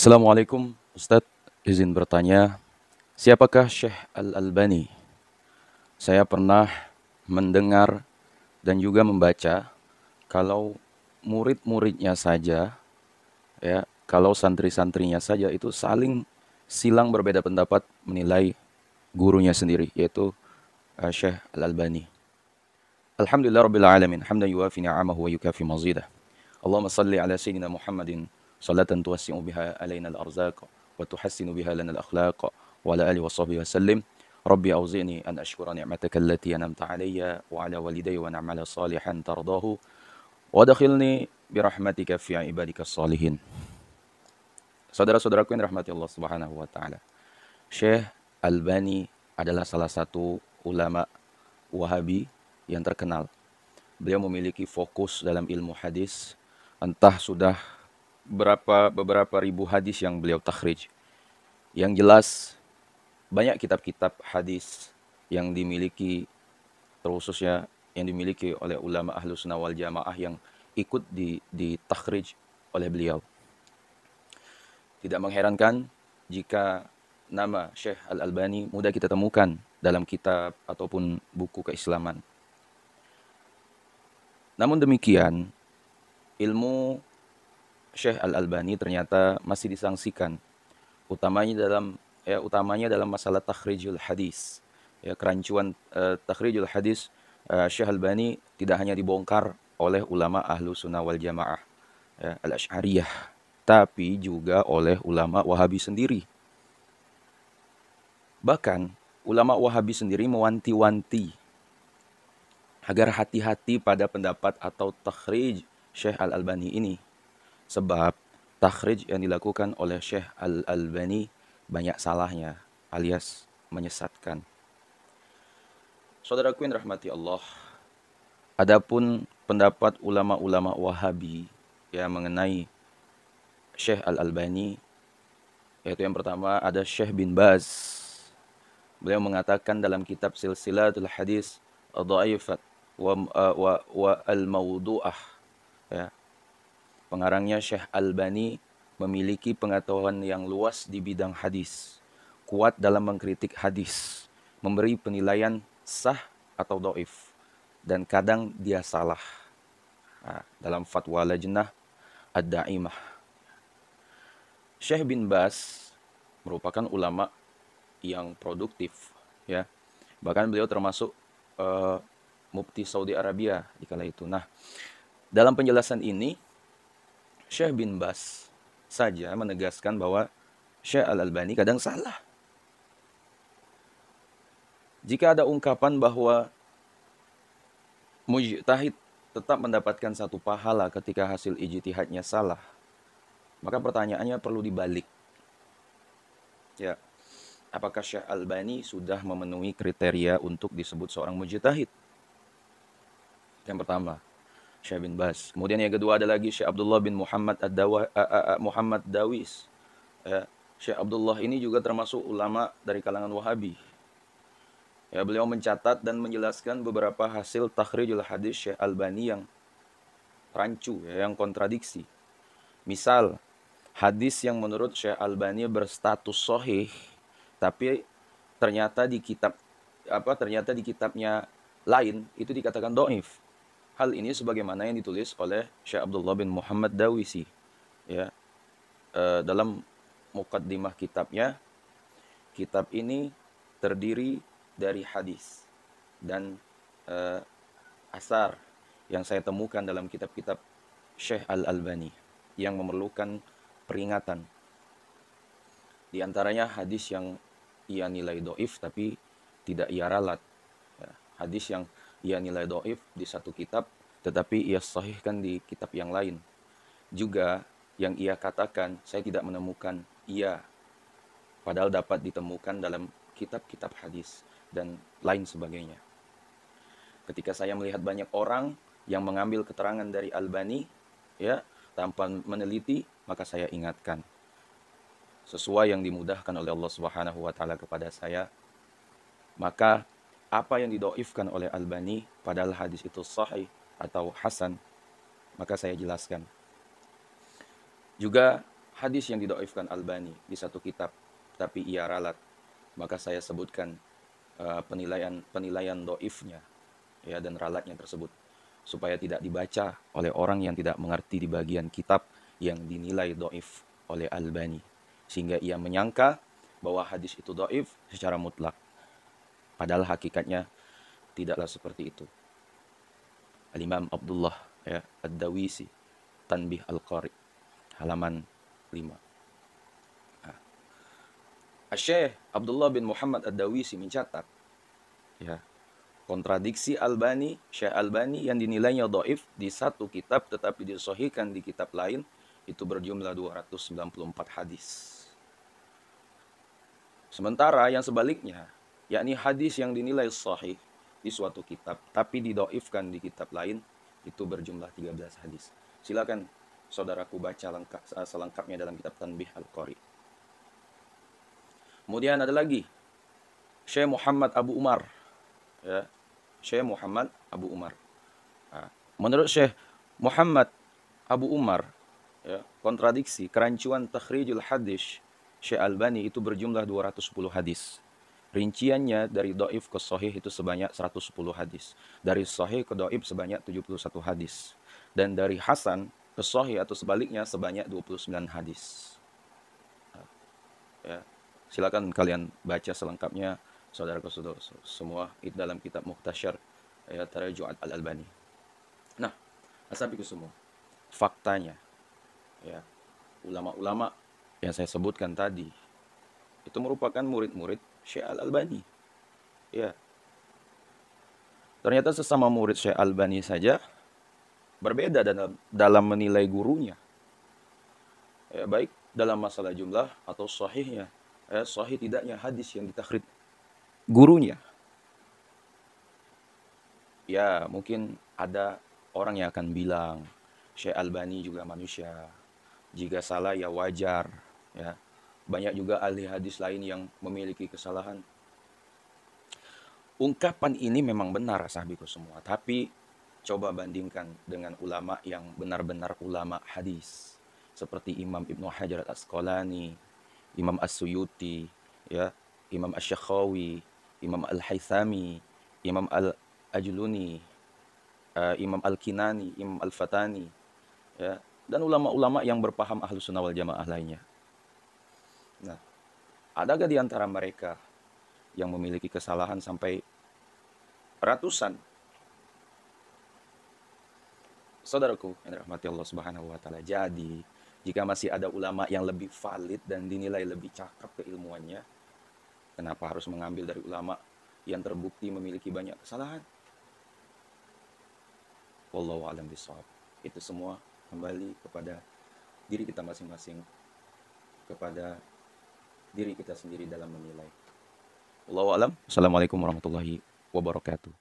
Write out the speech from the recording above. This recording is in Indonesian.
Assalamualaikum Ustadz, izin bertanya, siapakah Syekh Al-Albani? Saya pernah mendengar dan juga membaca kalau murid-muridnya saja ya, kalau santri-santrinya saja itu saling silang berbeda pendapat menilai gurunya sendiri yaitu eh, Syekh Al-Albani. Alhamdulillah rabbil alamin, hamdan yuafi ni'amahu wa yukafi mazidah. Allahumma salli ala sayyidina Muhammadin صلاة توسع بها علينا الأرزاق وتحسن بها لنا الأخلاق وعلى آله وصحبه وسلم ربي أوزعني أن أشكر نعمتك التي أنمت علي وعلى والدي وأن أعمل صالحا ترضاه وادخلني برحمتك في عبادك الصالحين Saudara-saudaraku yang dirahmati Allah Subhanahu wa taala. Syekh Albani adalah salah satu ulama Wahabi yang terkenal. Beliau memiliki fokus dalam ilmu hadis, entah sudah berapa beberapa ribu hadis yang beliau takhrij. Yang jelas banyak kitab-kitab hadis yang dimiliki terkhususnya yang dimiliki oleh ulama ahlu sunnah wal jamaah yang ikut di, ditakhrij oleh beliau. Tidak mengherankan jika nama Syekh Al-Albani mudah kita temukan dalam kitab ataupun buku keislaman. Namun demikian, ilmu Syekh Al Albani ternyata masih disangsikan, utamanya dalam ya utamanya dalam masalah takhrijul hadis, ya kerancuan uh, takhrijul hadis uh, Syekh Albani tidak hanya dibongkar oleh ulama ahlu sunnah wal jamaah ya, al ashariyah, tapi juga oleh ulama Wahabi sendiri. Bahkan ulama Wahabi sendiri mewanti-wanti agar hati-hati pada pendapat atau takhrij Syekh Al Albani ini Sebab takhrij yang dilakukan oleh Syekh Al-Albani banyak salahnya alias menyesatkan. Saudaraku yang rahmati Allah, adapun pendapat ulama-ulama Wahabi ya mengenai Syekh Al-Albani yaitu yang pertama ada Syekh bin Baz. Beliau mengatakan dalam kitab Silsilatul Hadis Dhaifat wa, wa, wa al-Mawdu'ah ya Pengarangnya Syekh Albani memiliki pengetahuan yang luas di bidang hadis, kuat dalam mengkritik hadis, memberi penilaian sah atau doif, dan kadang dia salah. Nah, dalam fatwa lajnah ad-da'imah. Syekh bin Bas merupakan ulama yang produktif, ya. Bahkan beliau termasuk uh, mufti Saudi Arabia di kala itu. Nah, dalam penjelasan ini Syekh bin Bas saja menegaskan bahwa Syekh Al-Albani kadang salah. Jika ada ungkapan bahwa mujtahid tetap mendapatkan satu pahala ketika hasil ijtihadnya salah, maka pertanyaannya perlu dibalik. Ya, apakah Syekh Albani sudah memenuhi kriteria untuk disebut seorang mujtahid? Yang pertama, Syekh bin Bas. Kemudian yang kedua ada lagi Syekh Abdullah bin Muhammad ad Muhammad Dawis. Ya, Syekh Abdullah ini juga termasuk ulama dari kalangan Wahabi. Ya, beliau mencatat dan menjelaskan beberapa hasil takhrijul hadis Syekh Albani yang rancu, ya, yang kontradiksi. Misal, hadis yang menurut Syekh Albani berstatus sohih, tapi ternyata di kitab apa ternyata di kitabnya lain itu dikatakan doif Hal ini sebagaimana yang ditulis oleh Syekh Abdullah bin Muhammad Dawisi ya eh, dalam mukaddimah kitabnya. Kitab ini terdiri dari hadis dan e, asar yang saya temukan dalam kitab-kitab Syekh Al-Albani yang memerlukan peringatan. Di antaranya hadis yang ia nilai doif tapi tidak ia ralat. Ya. hadis yang ia nilai doif di satu kitab, tetapi ia sahihkan di kitab yang lain. Juga yang ia katakan, saya tidak menemukan ia, padahal dapat ditemukan dalam kitab-kitab hadis dan lain sebagainya. Ketika saya melihat banyak orang yang mengambil keterangan dari Albani, ya, tanpa meneliti, maka saya ingatkan sesuai yang dimudahkan oleh Allah Subhanahu wa taala kepada saya, maka apa yang didoifkan oleh Albani padahal hadis itu sahih atau hasan maka saya jelaskan juga hadis yang didoifkan Albani di satu kitab tapi ia ralat maka saya sebutkan uh, penilaian penilaian doifnya ya dan ralatnya tersebut supaya tidak dibaca oleh orang yang tidak mengerti di bagian kitab yang dinilai doif oleh Albani sehingga ia menyangka bahwa hadis itu doif secara mutlak Padahal hakikatnya tidaklah seperti itu. Al-Imam Abdullah ya, Ad-Dawisi, Tanbih Al-Qari, halaman 5. Nah. Asyih Abdullah bin Muhammad Ad-Dawisi mencatat, ya, kontradiksi Albani, Syekh Albani yang dinilainya do'if di satu kitab tetapi disohikan di kitab lain, itu berjumlah 294 hadis. Sementara yang sebaliknya, yakni hadis yang dinilai sahih di suatu kitab tapi didoifkan di kitab lain itu berjumlah 13 hadis. Silakan saudaraku baca lengkap, eh, selengkapnya dalam kitab Tanbih Al-Qari. Kemudian ada lagi Syekh Muhammad Abu Umar. Ya. Syekh Muhammad Abu Umar. menurut Syekh Muhammad Abu Umar, ya, kontradiksi kerancuan takhrijul hadis Syekh Albani itu berjumlah 210 hadis. Rinciannya dari do'if ke sohih itu sebanyak 110 hadis. Dari sohih ke do'if sebanyak 71 hadis. Dan dari hasan ke sohih atau sebaliknya sebanyak 29 hadis. Ya. Silakan kalian baca selengkapnya saudara saudara semua itu dalam kitab Muhtasyar ya Tarajuat Al-Albani. Nah, asabiku semua faktanya ya ulama-ulama yang saya sebutkan tadi itu merupakan murid-murid Syekh Al-Albani. Ya. Ternyata sesama murid Syekh al Albani saja berbeda dalam dalam menilai gurunya. Ya, baik dalam masalah jumlah atau sahihnya, ya, sahih tidaknya hadis yang ditakhrid gurunya. Ya, mungkin ada orang yang akan bilang Syekh Albani juga manusia. Jika salah ya wajar, ya. Banyak juga ahli hadis lain yang memiliki kesalahan. Ungkapan ini memang benar sahabiku semua, tapi coba bandingkan dengan ulama yang benar-benar ulama hadis seperti Imam Ibnu Hajar Al-Asqalani, Imam As-Suyuti, ya, Imam Asy-Syakhawi, Imam Al-Haythami, Imam Al-Ajluni, uh, Imam Al-Kinani, Imam Al-Fatani, ya, dan ulama-ulama yang berpaham ahlu sunnah wal jamaah lainnya. Nah, adakah di antara mereka yang memiliki kesalahan sampai ratusan? Saudaraku yang dirahmati Allah Subhanahu wa taala. Jadi, jika masih ada ulama yang lebih valid dan dinilai lebih cakep keilmuannya, kenapa harus mengambil dari ulama yang terbukti memiliki banyak kesalahan? Wallahu alam bisawab. Itu semua kembali kepada diri kita masing-masing kepada diri kita sendiri dalam menilai. Wallahu alam. Assalamualaikum warahmatullahi wabarakatuh.